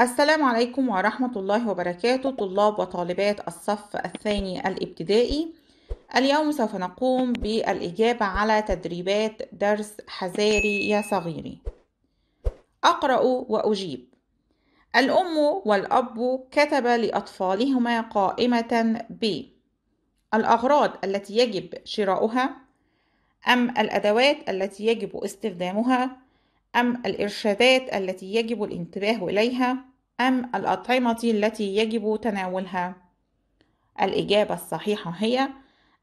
السلام عليكم ورحمة الله وبركاته طلاب وطالبات الصف الثاني الابتدائي اليوم سوف نقوم بالإجابة على تدريبات درس حزاري يا صغيري أقرأ وأجيب الأم والأب كتب لأطفالهما قائمة ب الأغراض التي يجب شراؤها أم الأدوات التي يجب استخدامها أم الإرشادات التي يجب الانتباه إليها أم الأطعمة التي يجب تناولها؟ الإجابة الصحيحة هي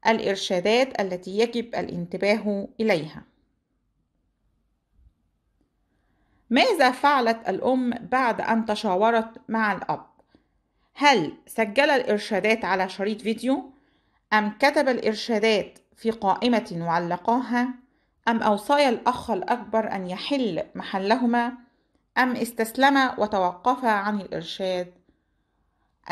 الإرشادات التي يجب الانتباه إليها. ماذا فعلت الأم بعد أن تشاورت مع الأب؟ هل سجل الإرشادات على شريط فيديو؟ أم كتب الإرشادات في قائمة وعلقاها؟ أم أوصيا الأخ الأكبر أن يحل محلهما أم استسلما وتوقفا عن الإرشاد؟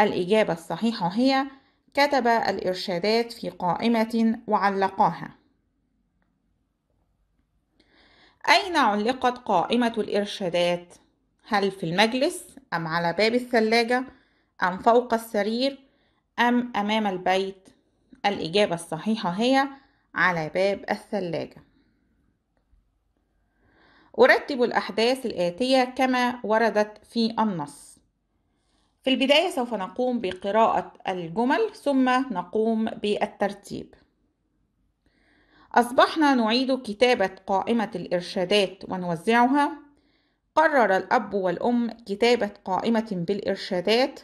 الإجابة الصحيحة هي كتب الإرشادات في قائمة وعلقاها. أين علقت قائمة الإرشادات؟ هل في المجلس أم على باب الثلاجة أم فوق السرير أم أمام البيت؟ الإجابة الصحيحة هي على باب الثلاجة أرتب الأحداث الآتية كما وردت في النص في البداية سوف نقوم بقراءة الجمل ثم نقوم بالترتيب أصبحنا نعيد كتابة قائمة الإرشادات ونوزعها قرر الأب والأم كتابة قائمة بالإرشادات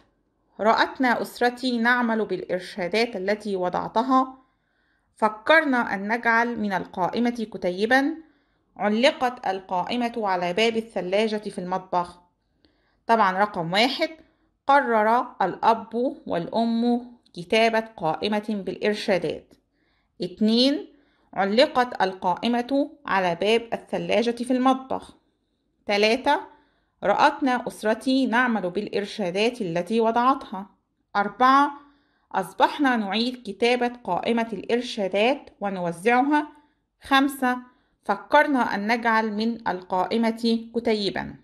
رأتنا أسرتي نعمل بالإرشادات التي وضعتها فكرنا أن نجعل من القائمة كتيبًا علقت القائمة على باب الثلاجة في المطبخ طبعا رقم واحد قرر الأب والأم كتابة قائمة بالإرشادات اتنين علقت القائمة على باب الثلاجة في المطبخ تلاتة رأتنا أسرتي نعمل بالإرشادات التي وضعتها أربعة أصبحنا نعيد كتابة قائمة الإرشادات ونوزعها خمسة فكرنا أن نجعل من القائمة كتيبا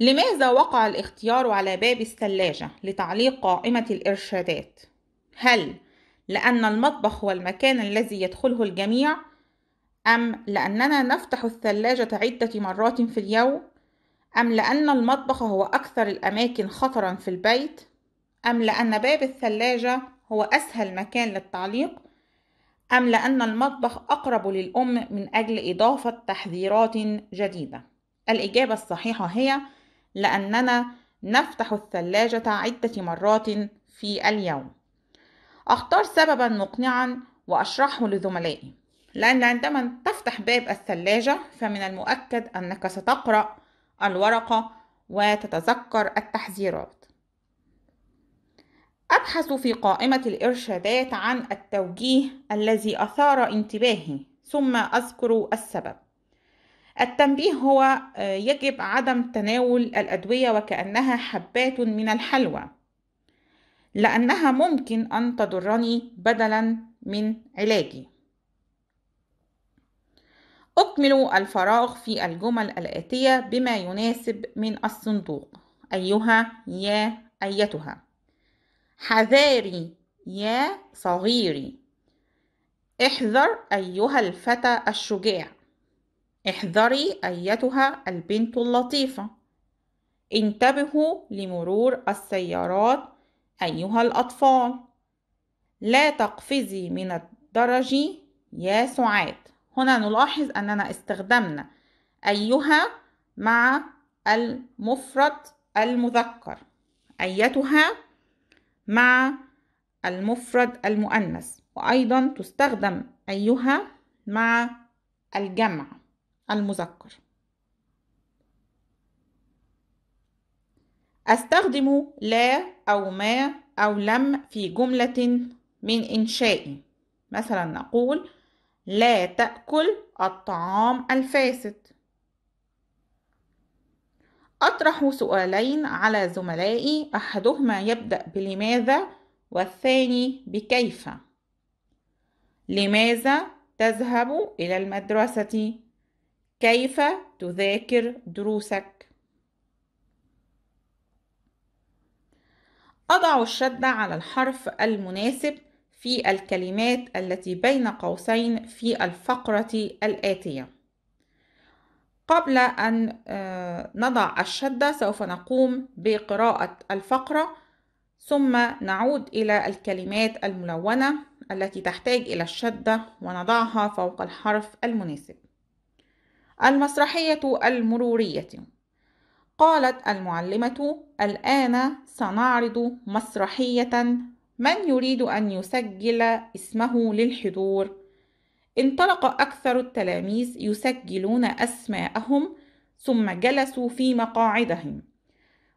لماذا وقع الاختيار على باب الثلاجة لتعليق قائمة الإرشادات؟ هل لأن المطبخ هو المكان الذي يدخله الجميع؟ أم لأننا نفتح الثلاجة عدة مرات في اليوم؟ أم لأن المطبخ هو أكثر الأماكن خطرًا في البيت؟ أم لأن باب الثلاجة هو أسهل مكان للتعليق؟ أم لأن المطبخ أقرب للأم من أجل إضافة تحذيرات جديدة؟ الإجابة الصحيحة هي لأننا نفتح الثلاجة عدة مرات في اليوم. أختار سببا مقنعا وأشرحه لزملائي لأن عندما تفتح باب الثلاجة فمن المؤكد أنك ستقرأ الورقة وتتذكر التحذيرات أبحث في قائمة الإرشادات عن التوجيه الذي أثار انتباهي ثم أذكر السبب التنبيه هو آه، يجب عدم تناول الأدوية وكأنها حبات من الحلوى لأنها ممكن أن تضرني بدلا من علاجي أكمل الفراغ في الجمل الآتية بما يناسب من الصندوق أيها يا أيتها حذاري يا صغيري احذر أيها الفتى الشجاع احذري أيتها البنت اللطيفة انتبهوا لمرور السيارات أيها الأطفال لا تقفزي من الدرج يا سعاد هنا نلاحظ أننا استخدمنا أيها مع المفرد المذكر أيتها مع المفرد المؤنث وأيضا تستخدم أيها مع الجمع المذكر أستخدم لا أو ما أو لم في جملة من إنشائي مثلا نقول لا تأكل الطعام الفاسد أطرح سؤالين على زملائي أحدهما يبدأ بلماذا والثاني بكيف لماذا تذهب إلى المدرسة؟ كيف تذاكر دروسك؟ أضع الشدة على الحرف المناسب في الكلمات التي بين قوسين في الفقرة الآتية قبل أن آه، نضع الشدة سوف نقوم بقراءة الفقرة ثم نعود إلى الكلمات الملونة التي تحتاج إلى الشدة ونضعها فوق الحرف المناسب المسرحية المرورية قالت المعلمة الآن سنعرض مسرحية من يريد أن يسجل اسمه للحضور انطلق أكثر التلاميذ يسجلون أسماءهم ثم جلسوا في مقاعدهم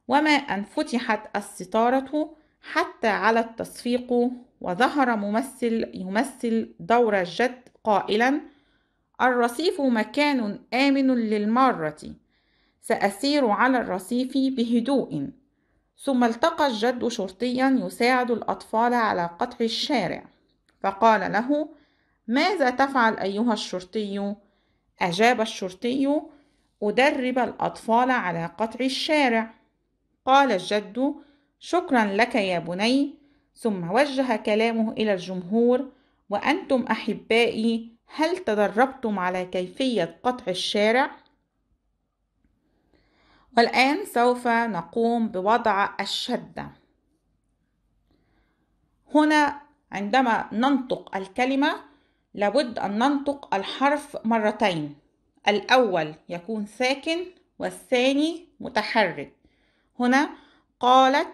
وما أن فتحت الستارة حتى على التصفيق وظهر ممثل يمثل دور الجد قائلا الرصيف مكان آمن للمارة سأسير على الرصيف بهدوء ثم التقى الجد شرطيا يساعد الأطفال على قطع الشارع فقال له ماذا تفعل أيها الشرطي؟ أجاب الشرطي أدرب الأطفال على قطع الشارع قال الجد شكرا لك يا بني ثم وجه كلامه إلى الجمهور وأنتم أحبائي هل تدربتم على كيفية قطع الشارع؟ والآن سوف نقوم بوضع الشدة هنا عندما ننطق الكلمة لابد أن ننطق الحرف مرتين الأول يكون ساكن والثاني متحرك هنا قالت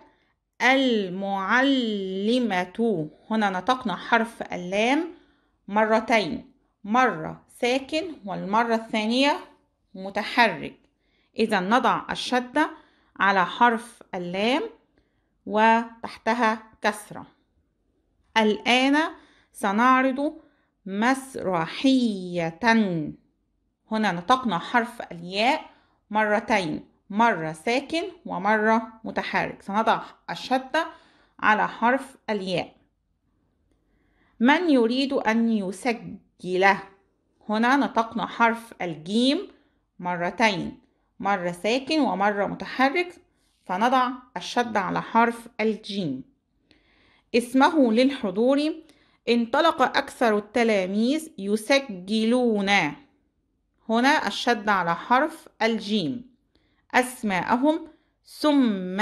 المعلمة هنا نطقنا حرف اللام مرتين مرة ساكن والمرة الثانية متحرك إذا نضع الشدة على حرف اللام وتحتها كسرة الآن سنعرض مسرحية هنا نطقنا حرف الياء مرتين مرة ساكن ومرة متحرك سنضع الشدة على حرف الياء من يريد أن يسجل هنا نطقنا حرف الجيم مرتين مرة ساكن ومرة متحرك فنضع الشد على حرف الجيم اسمه للحضور انطلق أكثر التلاميذ يسجلون هنا الشد على حرف الجيم أسماءهم ثم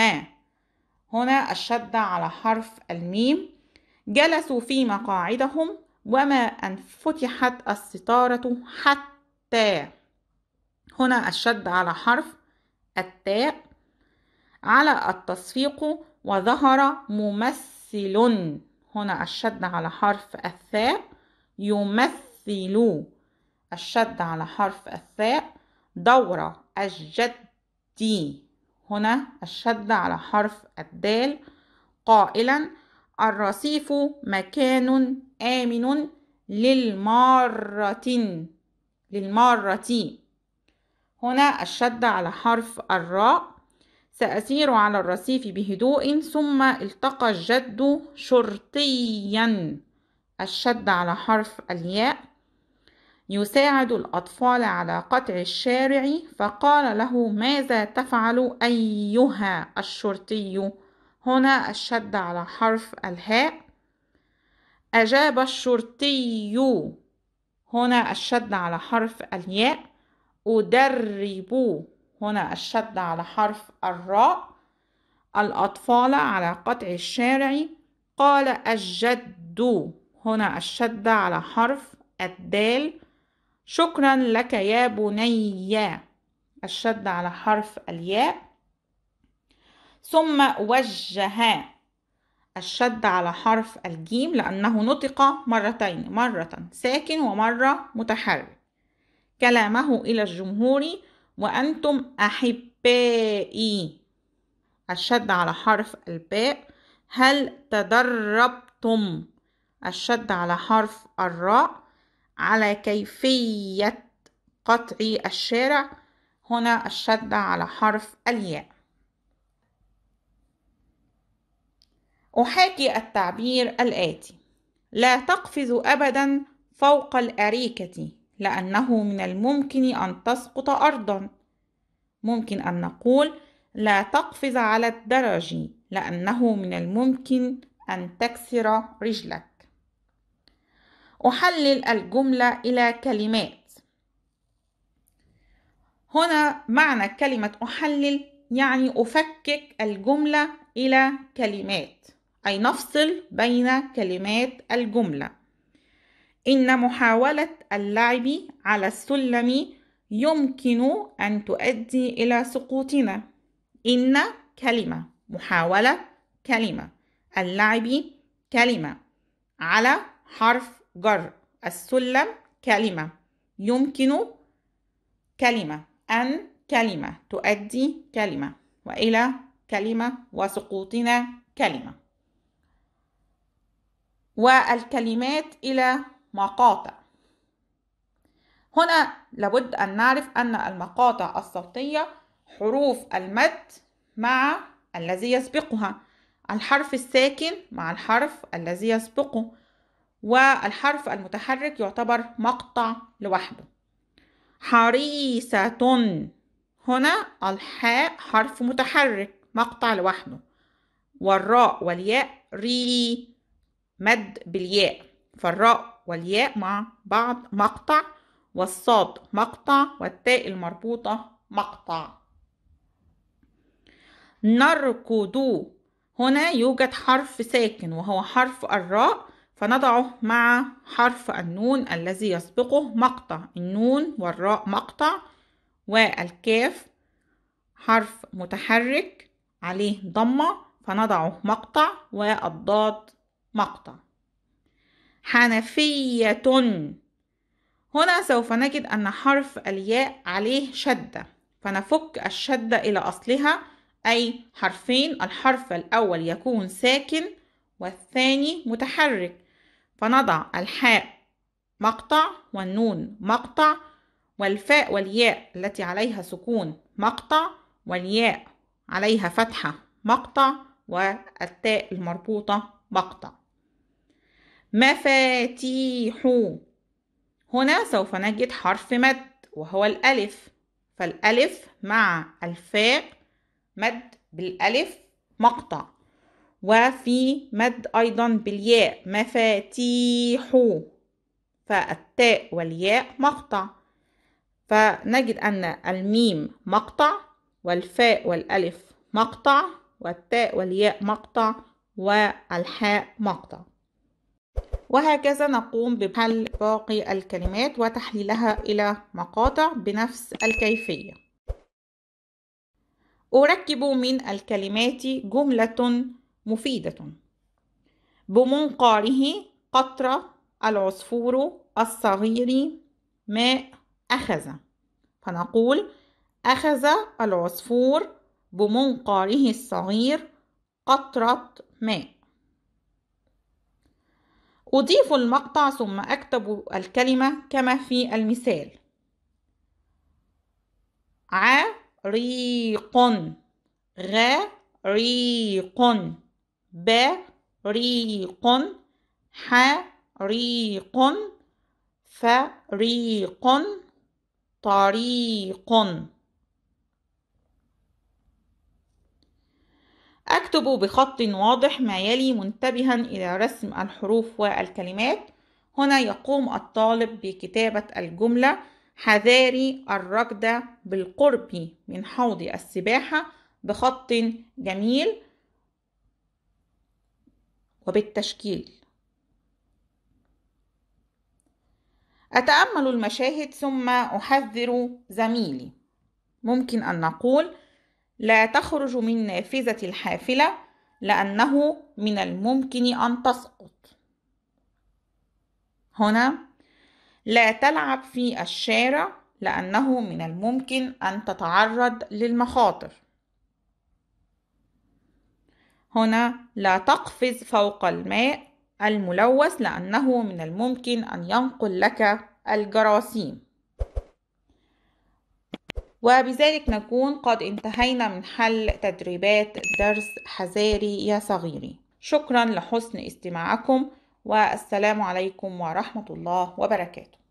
هنا الشد على حرف الميم جلسوا في مقاعدهم وما أن فتحت الستارة حتى هنا الشد على حرف التاء على التصفيق وظهر ممثل هنا الشد على حرف الثاء يمثل الشد على حرف الثاء دورة الجد هنا الشد على حرف الدال قائلا الرصيف مكان آمن للمارة للمارة هنا الشد على حرف الراء سأسير على الرصيف بهدوء ثم التقى الجد شرطيا الشد على حرف الياء يساعد الأطفال على قطع الشارع فقال له ماذا تفعل أيها الشرطي هنا الشد على حرف الهاء أجاب الشرطي هنا الشد على حرف الياء أدرب هنا الشد على حرف الراء الأطفال على قطع الشارع قال الجد هنا الشد على حرف الدال شكرا لك يا بني الشد على حرف الياء ثم وجه الشد على حرف الجيم لأنه نطق مرتين مرة ساكن ومرة متحرك كلامه إلى الجمهور وأنتم أحبائي الشد على حرف الباء هل تدربتم الشد على حرف الراء على كيفية قطع الشارع هنا الشد على حرف الياء أحاكي التعبير الآتي لا تقفز أبدا فوق الأريكة لأنه من الممكن أن تسقط أرضا ممكن أن نقول لا تقفز على الدرج لأنه من الممكن أن تكسر رجلك أحلل الجملة إلى كلمات هنا معنى كلمة أحلل يعني أفكك الجملة إلى كلمات أي نفصل بين كلمات الجملة إن محاولة اللعب على السلم يمكن أن تؤدي إلى سقوطنا. إن كلمة، محاولة كلمة، اللعب كلمة، على حرف جر، السلم كلمة، يمكن كلمة، أن كلمة، تؤدي كلمة، وإلى كلمة وسقوطنا كلمة. والكلمات إلى مقاطع هنا لابد أن نعرف أن المقاطع الصوتية حروف المد مع الذي يسبقها الحرف الساكن مع الحرف الذي يسبقه والحرف المتحرك يعتبر مقطع لوحده حريصة هنا الحاء حرف متحرك مقطع لوحده والراء والياء ري مد بالياء فالراء والياء مع بعض مقطع والصاد مقطع والتاء المربوطة مقطع نركض هنا يوجد حرف ساكن وهو حرف الراء فنضعه مع حرف النون الذي يسبقه مقطع النون والراء مقطع والكاف حرف متحرك عليه ضمة فنضعه مقطع والضاد مقطع حنفية هنا سوف نجد أن حرف الياء عليه شدة فنفك الشدة إلى أصلها أي حرفين الحرف الأول يكون ساكن والثاني متحرك فنضع الحاء مقطع والنون مقطع والفاء والياء التي عليها سكون مقطع والياء عليها فتحة مقطع والتاء المربوطة مقطع مفاتيح هنا سوف نجد حرف مد وهو الألف فالألف مع الفاء مد بالألف مقطع وفي مد أيضا بالياء مفاتيح فالتاء والياء مقطع فنجد أن الميم مقطع والفاء والألف مقطع والتاء والياء مقطع والحاء مقطع وهكذا نقوم بحل باقي الكلمات وتحليلها إلى مقاطع بنفس الكيفية أركب من الكلمات جملة مفيدة بمنقاره قطرة العصفور الصغير ماء أخذ فنقول أخذ العصفور بمنقاره الصغير قطرة ماء أضيف المقطع ثم أكتب الكلمة كما في المثال عريق غريق بريق حريق فريق طريق أكتب بخط واضح ما يلي منتبها إلى رسم الحروف والكلمات هنا يقوم الطالب بكتابة الجملة حذاري الركض بالقرب من حوض السباحة بخط جميل وبالتشكيل أتأمل المشاهد ثم أحذر زميلي ممكن أن نقول لا تخرج من نافذة الحافلة لأنه من الممكن أن تسقط هنا لا تلعب في الشارع لأنه من الممكن أن تتعرض للمخاطر هنا لا تقفز فوق الماء الملوث لأنه من الممكن أن ينقل لك الجراثيم وبذلك نكون قد انتهينا من حل تدريبات درس حذاري يا صغيري شكرا لحسن استماعكم والسلام عليكم ورحمة الله وبركاته